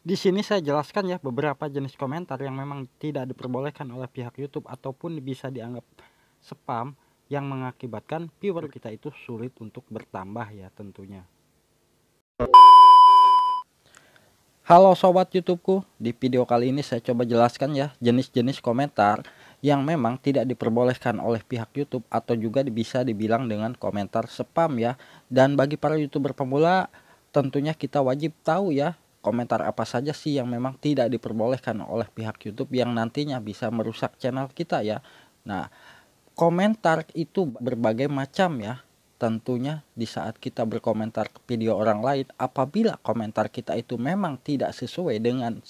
Di sini saya jelaskan ya beberapa jenis komentar yang memang tidak diperbolehkan oleh pihak YouTube ataupun bisa dianggap spam yang mengakibatkan viewer kita itu sulit untuk bertambah ya tentunya. Halo sobat YouTubeku, di video kali ini saya coba jelaskan ya jenis-jenis komentar yang memang tidak diperbolehkan oleh pihak YouTube atau juga bisa dibilang dengan komentar spam ya. Dan bagi para YouTuber pemula, tentunya kita wajib tahu ya komentar apa saja sih yang memang tidak diperbolehkan oleh pihak YouTube yang nantinya bisa merusak channel kita ya. Nah, komentar itu berbagai macam ya. Tentunya di saat kita berkomentar ke video orang lain, apabila komentar kita itu memang tidak sesuai dengan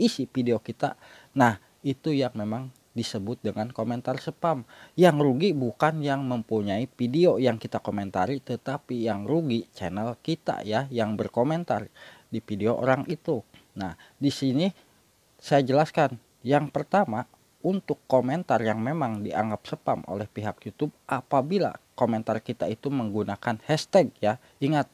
isi video kita, nah itu yang memang disebut dengan komentar spam. Yang rugi bukan yang mempunyai video yang kita komentari, tetapi yang rugi channel kita ya yang berkomentar di video orang itu. Nah, di sini saya jelaskan. Yang pertama, untuk komentar yang memang dianggap spam oleh pihak YouTube apabila komentar kita itu menggunakan hashtag ya. Ingat,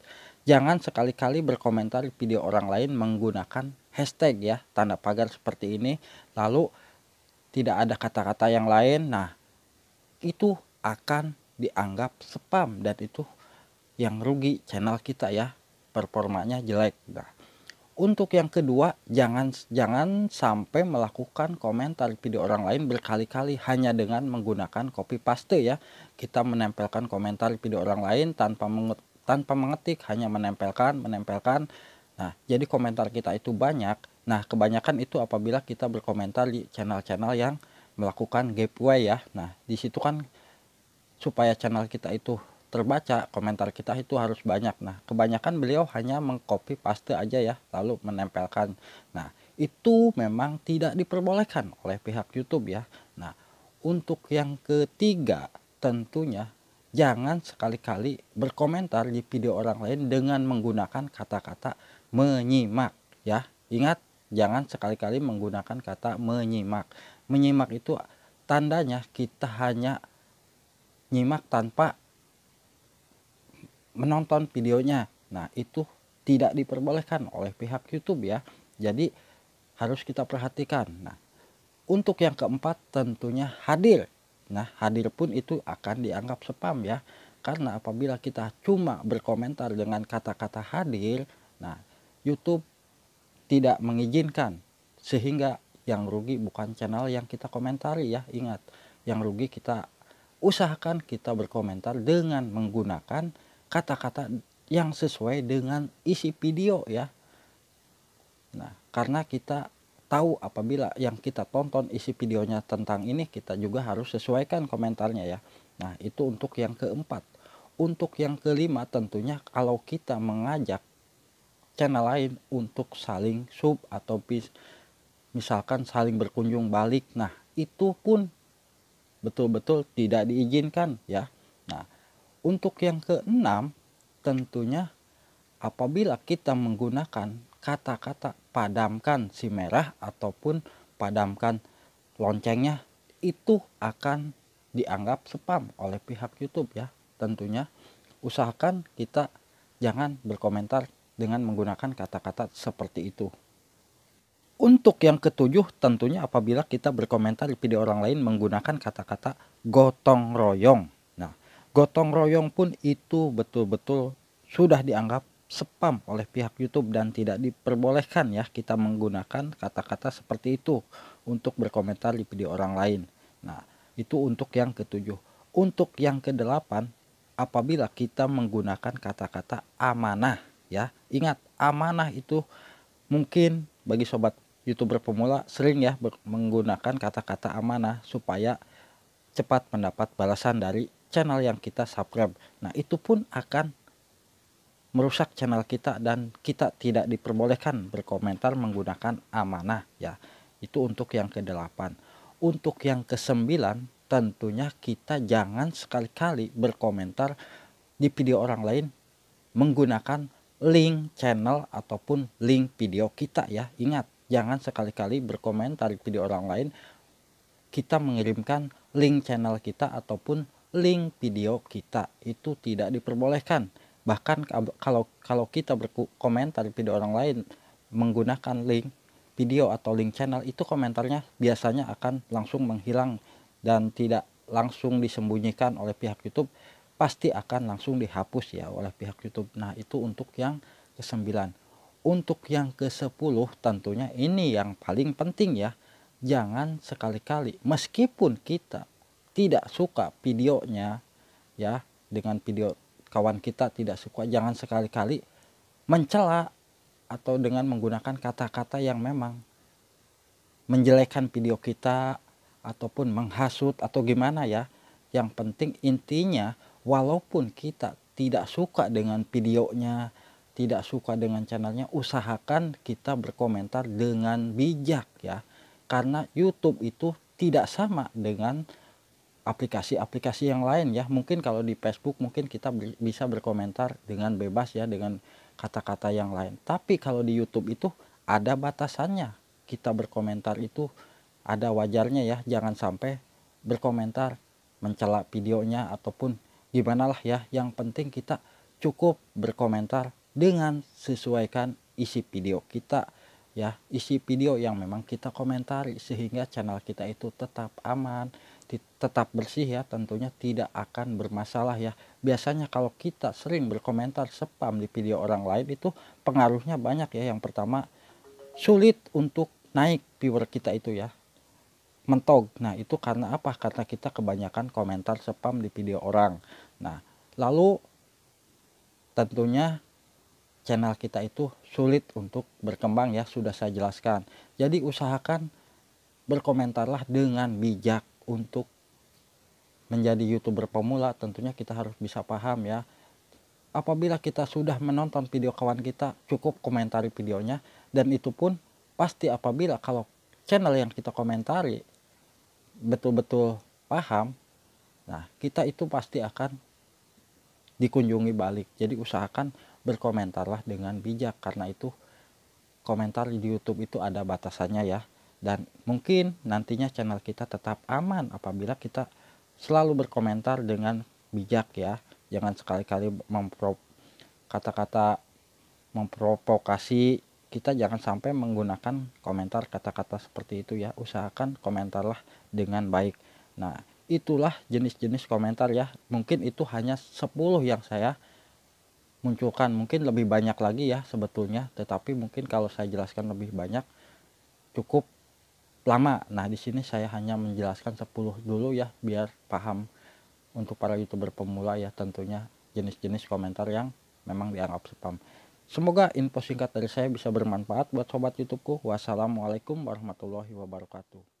jangan sekali-kali berkomentar di video orang lain menggunakan hashtag ya, tanda pagar seperti ini lalu tidak ada kata-kata yang lain. Nah, itu akan dianggap spam dan itu yang rugi channel kita ya performanya jelek. Nah, untuk yang kedua, jangan jangan sampai melakukan komentar video orang lain berkali-kali hanya dengan menggunakan copy paste ya. Kita menempelkan komentar video orang lain tanpa menge tanpa mengetik, hanya menempelkan, menempelkan. Nah, jadi komentar kita itu banyak. Nah, kebanyakan itu apabila kita berkomentar di channel-channel yang melakukan giveaway ya. Nah, di situ kan supaya channel kita itu terbaca komentar kita itu harus banyak nah kebanyakan beliau hanya mengcopy paste aja ya lalu menempelkan nah itu memang tidak diperbolehkan oleh pihak YouTube ya nah untuk yang ketiga tentunya jangan sekali-kali berkomentar di video orang lain dengan menggunakan kata-kata menyimak ya ingat jangan sekali-kali menggunakan kata menyimak menyimak itu tandanya kita hanya nyimak tanpa menonton videonya. Nah, itu tidak diperbolehkan oleh pihak YouTube ya. Jadi harus kita perhatikan. Nah, untuk yang keempat tentunya hadir. Nah, hadir pun itu akan dianggap spam ya. Karena apabila kita cuma berkomentar dengan kata-kata hadir, nah YouTube tidak mengizinkan sehingga yang rugi bukan channel yang kita komentari ya. Ingat, yang rugi kita usahakan kita berkomentar dengan menggunakan kata-kata yang sesuai dengan isi video ya. Nah, karena kita tahu apabila yang kita tonton isi videonya tentang ini kita juga harus sesuaikan komentarnya ya. Nah, itu untuk yang keempat. Untuk yang kelima tentunya kalau kita mengajak channel lain untuk saling sub atau bis, misalkan saling berkunjung balik. Nah, itu pun betul-betul tidak diizinkan ya. Nah, untuk yang keenam, tentunya apabila kita menggunakan kata-kata padamkan si merah ataupun padamkan loncengnya itu akan dianggap spam oleh pihak YouTube ya. Tentunya usahakan kita jangan berkomentar dengan menggunakan kata-kata seperti itu. Untuk yang ketujuh, tentunya apabila kita berkomentar di video orang lain menggunakan kata-kata gotong royong gotong royong pun itu betul-betul sudah dianggap spam oleh pihak YouTube dan tidak diperbolehkan ya kita menggunakan kata-kata seperti itu untuk berkomentar di video orang lain. Nah, itu untuk yang ketujuh. Untuk yang kedelapan, apabila kita menggunakan kata-kata amanah ya. Ingat, amanah itu mungkin bagi sobat YouTuber pemula sering ya menggunakan kata-kata amanah supaya cepat mendapat balasan dari channel yang kita subscribe. Nah, itu pun akan merusak channel kita dan kita tidak diperbolehkan berkomentar menggunakan amanah ya. Itu untuk yang ke-8. Untuk yang ke-9 tentunya kita jangan sekali-kali berkomentar di video orang lain menggunakan link channel ataupun link video kita ya. Ingat, jangan sekali-kali berkomentar di video orang lain kita mengirimkan link channel kita ataupun link video kita itu tidak diperbolehkan. Bahkan kalau kalau kita berkomentar video orang lain menggunakan link video atau link channel itu komentarnya biasanya akan langsung menghilang dan tidak langsung disembunyikan oleh pihak YouTube pasti akan langsung dihapus ya oleh pihak YouTube. Nah, itu untuk yang ke-9. Untuk yang ke-10 tentunya ini yang paling penting ya. Jangan sekali-kali meskipun kita tidak suka videonya ya dengan video kawan kita tidak suka jangan sekali-kali mencela atau dengan menggunakan kata-kata yang memang menjelekan video kita ataupun menghasut atau gimana ya yang penting intinya walaupun kita tidak suka dengan videonya tidak suka dengan channelnya usahakan kita berkomentar dengan bijak ya karena YouTube itu tidak sama dengan aplikasi-aplikasi yang lain ya mungkin kalau di Facebook mungkin kita bisa berkomentar dengan bebas ya dengan kata-kata yang lain tapi kalau di YouTube itu ada batasannya kita berkomentar itu ada wajarnya ya jangan sampai berkomentar mencela videonya ataupun gimana lah ya yang penting kita cukup berkomentar dengan sesuaikan isi video kita ya isi video yang memang kita komentari sehingga channel kita itu tetap aman tetap bersih ya tentunya tidak akan bermasalah ya biasanya kalau kita sering berkomentar spam di video orang lain itu pengaruhnya banyak ya yang pertama sulit untuk naik viewer kita itu ya mentok nah itu karena apa karena kita kebanyakan komentar spam di video orang nah lalu tentunya channel kita itu sulit untuk berkembang ya sudah saya jelaskan jadi usahakan berkomentarlah dengan bijak untuk menjadi youtuber pemula tentunya kita harus bisa paham ya apabila kita sudah menonton video kawan kita cukup komentari videonya dan itu pun pasti apabila kalau channel yang kita komentari betul-betul paham nah kita itu pasti akan dikunjungi balik jadi usahakan berkomentarlah dengan bijak karena itu komentar di YouTube itu ada batasannya ya dan mungkin nantinya channel kita tetap aman apabila kita selalu berkomentar dengan bijak ya jangan sekali-kali mempro kata-kata memprovokasi kita jangan sampai menggunakan komentar kata-kata seperti itu ya usahakan komentarlah dengan baik nah itulah jenis-jenis komentar ya mungkin itu hanya 10 yang saya munculkan mungkin lebih banyak lagi ya sebetulnya tetapi mungkin kalau saya jelaskan lebih banyak cukup lama. Nah, di sini saya hanya menjelaskan 10 dulu ya biar paham untuk para YouTuber pemula ya tentunya jenis-jenis komentar yang memang dianggap spam. Semoga info singkat dari saya bisa bermanfaat buat sobat YouTubeku. Wassalamualaikum warahmatullahi wabarakatuh.